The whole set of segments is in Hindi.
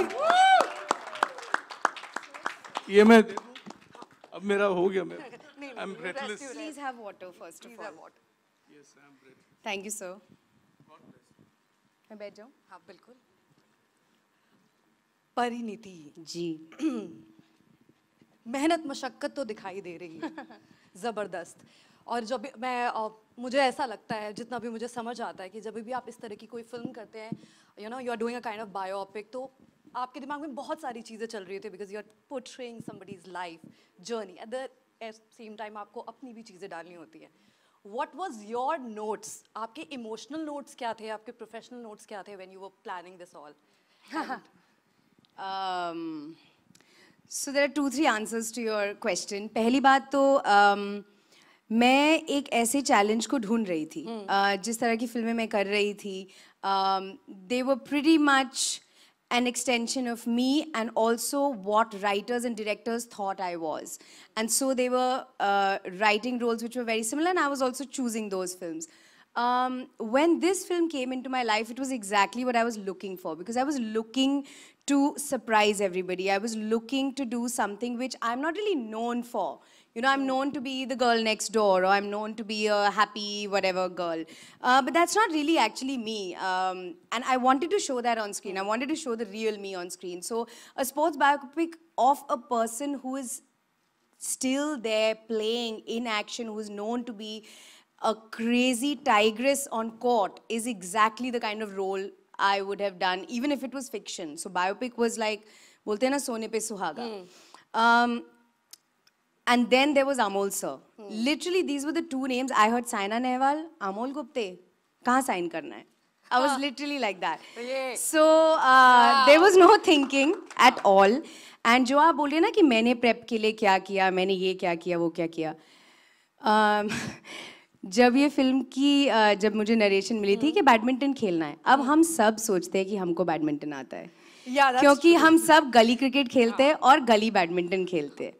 ये मैं अब मेरा हो गया मैं I am breathless please have water first of all yes I am breathless thank you sir मैं बैठ जाऊं हां बिल्कुल परिणति जी मेहनत मशक्क़त तो दिखाई दे रही है ज़बरदस्त और जब मैं आ, मुझे ऐसा लगता है जितना भी मुझे समझ आता है कि जब भी आप इस तरह की कोई फिल्म करते हैं you know you are doing a kind of biopic तो आपके दिमाग में बहुत सारी चीज़ें चल रही होती है because you are portraying his life journey at the same time आपको अपनी भी चीज़ें डालनी होती है वट वॉज योर नोट्स आपके इमोशनल नोट्स क्या थे आपके प्रोफेशनल नोट्स क्या थे when you were planning this all so there are two three answers to your question पहली बात तो um, मैं एक ऐसे चैलेंज को ढूंढ रही थी hmm. uh, जिस तरह की फिल्में मैं कर रही थी they were pretty much an extension of me and also what writers and directors thought I was. And so they were uh, writing roles which were very similar, and I was also choosing those films. Um, when this film came into my life, it was exactly what I was looking for because I was looking to surprise everybody. I was looking to do something which I'm not really known for. You know, I'm known to be the girl next door, or I'm known to be a happy whatever girl. Uh, but that's not really actually me. Um, and I wanted to show that on screen. I wanted to show the real me on screen. So a sports biopic of a person who is still there playing in action, who's known to be a crazy tigress on court is exactly the kind of role I would have done, even if it was fiction. So biopic was like, bolte na sone pe suhaga. Hmm. Um, and then there was Amol sir. Hmm. Literally, these were the two names. I heard Saina Nehwal, Amol Gupte. Kahan sign karna hai? I was literally like that. So uh, ah. there was no thinking at all. And जो आप बोलिए ना कि मैंने प्रेप के लिए क्या किया मैंने ये क्या किया वो क्या किया um, जब ये फिल्म की जब मुझे नरेशन मिली थी कि बैडमिंटन खेलना है अब हम सब सोचते हैं कि हमको बैडमिंटन आता है yeah, क्योंकि true. हम सब गली क्रिकेट खेलते हैं और गली बैडमिंटन खेलते हैं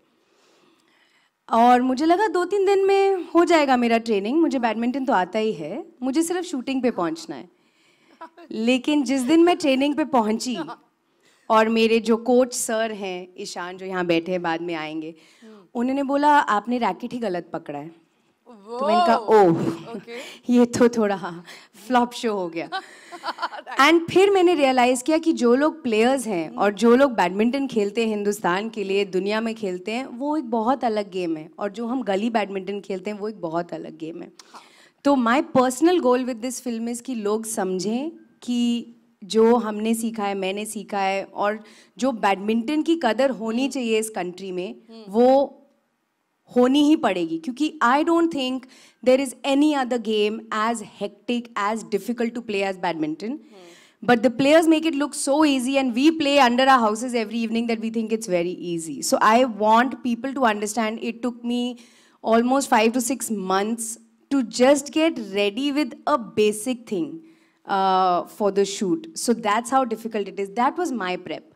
और मुझे लगा दो तीन दिन में हो जाएगा मेरा ट्रेनिंग मुझे बैडमिंटन तो आता ही है मुझे सिर्फ शूटिंग पे पहुंचना है लेकिन जिस दिन मैं ट्रेनिंग पे पहुंची और मेरे जो कोच सर हैं ईशान जो यहाँ बैठे हैं बाद में आएंगे hmm. उन्होंने बोला आपने रैकेट ही गलत पकड़ा है तो मैंने कहा ओह okay. ये तो थोड़ा फ्लॉप शो हो गया एंड फिर मैंने रियलाइज़ किया कि जो लोग प्लेयर्स हैं hmm. और जो लोग बैडमिंटन खेलते हैं हिंदुस्तान के लिए दुनिया में खेलते हैं वो एक बहुत अलग गेम है और जो हम गली बैडमिंटन खेलते हैं वो एक बहुत अलग गेम है हाँ। तो my personal goal with this film is कि लोग समझें कि जो हमने सीखा है मैंने सीखा है और जो बैडमिंटन की कदर होनी hmm. चाहिए इस कंट्री में hmm. वो होनी ही पड़ेगी क्योंकि I don't think there is any other game as hectic as difficult to play as badminton but the players make it look so easy and we play under our houses every evening that we think it's very easy so I want people to understand it took me almost five to six months to just get ready with a basic thing for the shoot so that's how difficult it is that was my prep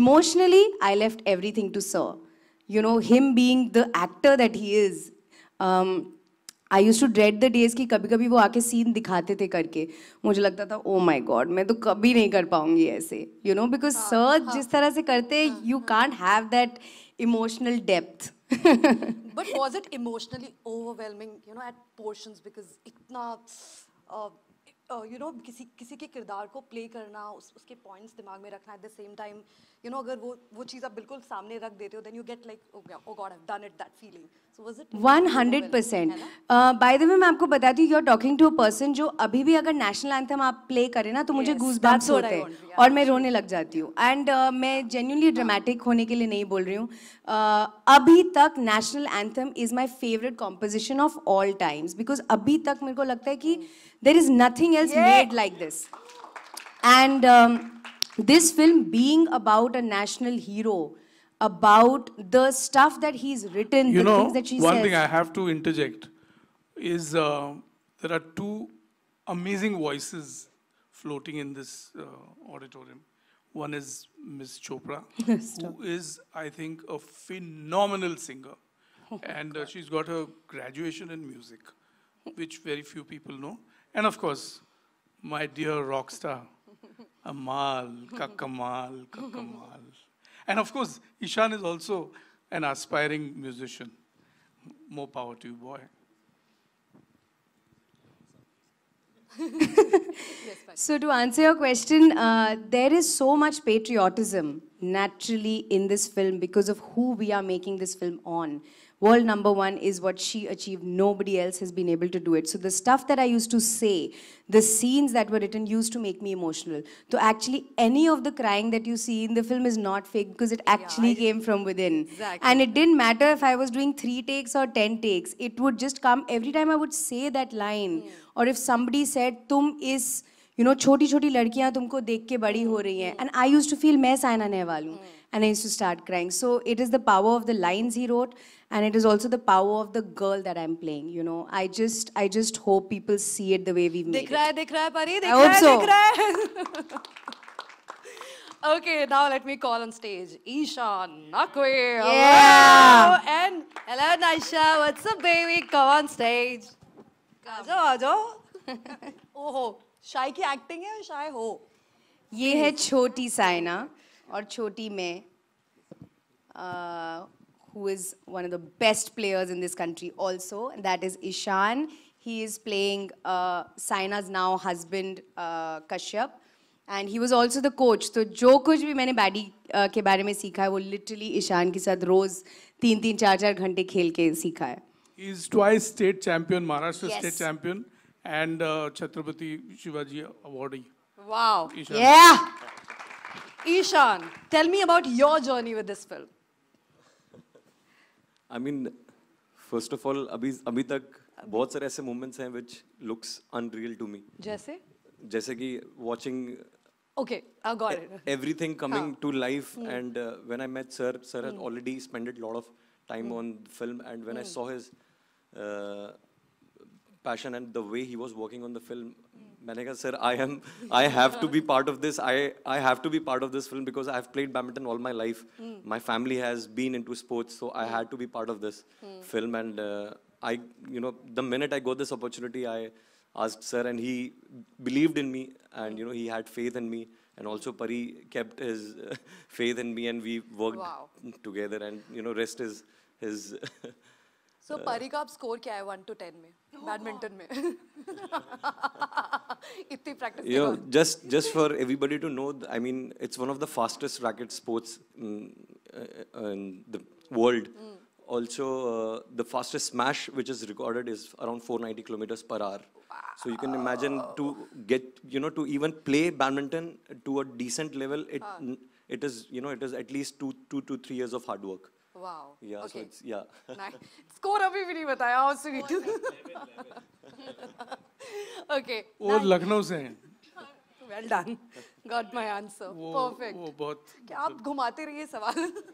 emotionally I left everything to serve you know him being the actor that he is um, I use to dread the days कि कभी कभी वो आके सीन दिखाते थे करके मुझे लगता था ओ माई गॉड मैं तो कभी नहीं कर पाऊंगी ऐसे यू नो बिकॉज सर्च जिस तरह से करते you can't have that emotional depth but was it emotionally overwhelming you know at portion because इतना यू नो किसी किसी के किरदार को प्ले करना उसके पॉइंट्स दिमाग में रखना at the same time you know अगर वो वो चीज़ आप बिल्कुल सामने रख देते हो then you get like oh God I done it that feeling so was it 100% by the way मैं आपको बताती हूँ you are talking to a person जो अभी भी अगर नेशनल एंथम आप प्ले करें ना तो मुझे गूज yes, होते हैं और मैं रोने लग जाती हूँ एंड uh, मैं जेन्यूनली ड्रामेटिक होने के लिए नहीं बोल रही हूँ uh, अभी तक national anthem is my favourite composition of all times because अभी तक मेरे को लगता है कि there is nothing else made like this and this film being about a national hero, about the stuff that he's written, you the know, things that she one says. thing I have to interject is uh, there are two amazing voices floating in this uh, auditorium. One is Miss Chopra, who is, I think, a phenomenal singer. Oh and uh, she's got her graduation in music, which very few people know. And of course, my dear rock star, Amal, Kakamal, Kakamal. and of course, Ishan is also an aspiring musician. More power to you, boy. so to answer your question, uh, there is so much patriotism naturally in this film because of who we are making this film on world number one is what she achieved. Nobody else has been able to do it. So the stuff that I used to say, the scenes that were written used to make me emotional. So actually, any of the crying that you see in the film is not fake because it actually yeah, came from within. Exactly. And it didn't matter if I was doing three takes or ten takes. It would just come every time I would say that line. Hmm. Or if somebody said, Tum is you know छोटी छोटी लड़कियां तुमको देख के बड़ी हो रही हैं and I use to feel मैं साइना नेहवाल हूँ and I to start crying so it is the power of the lines he wrote and it is also the power of the girl that I am playing you know I just I just hope people see it the way we दिख रहा है दिख रहा है परी दिख रहा है दिख रहा है Okay, now let me call on stage Ishan Nakwe. Yeah. And hello, Naisha. What's up, baby? Come on stage. Come. Ajo, ajo. oh. शाय की एक्टिंग है शाय हो ये है छोटी साइना और छोटी में who is one of the best players in this country also that is Ishaan he is playing Saina's now husband Kashyap and he was also the coach तो जो कुछ भी मैंने बैडी uh, के बारे में सीखा है वो लिटरली ईशान के साथ रोज तीन तीन चार चार घंटे खेल के सीखा है is twice state champion Maharashtra state champion and uh, Chhatrapati Shivaji awardee. Wow. Ishan. Yeah. Ishan, tell me about your journey with this film. I mean, first of all, अभी अभी तक बहुत सारे moments हैं which looks unreal to me. Jaise? Jaise ki watching Okay, I got it. Everything coming huh. to life, mm. and uh, when I met sir, sir mm. had hmm. already spent a lot of time mm. on film, and when I hmm. saw his uh, passion and the way he was working on the film. Manega sir, I am, I have to be part of this. I, I have to be part of this film because I've played badminton all my life. Mm. My family has been into sports, so I had to be part of this mm. film. And uh, I, you know, the minute I got this opportunity, I asked sir, and he believed in me, and you know, he had faith in me. And also, Pari kept his uh, faith in me, and we worked wow. together. And you know, rest is his. So so, परी का आप स्कोर क्या है वन टू टेन में बैडमिंटन में इतनी practice you know just just for everybody to know I mean it's one of the fastest racket sports in the world also uh, the fastest smash which is recorded is around 490 kilometers per hour wow. so you can imagine to get you know to even play badminton to a decent level it huh. it is you know it is at least 2 2 to 3 years of hard work Wow. Yeah. Okay. So it's yeah. nice. Score अभी भी नहीं बताया. How soon you do? okay. वो लखनऊ से हैं. Well done. Got my answer. वो, Perfect. वो बहुत. क्या आप घुमाते रहिए सवाल.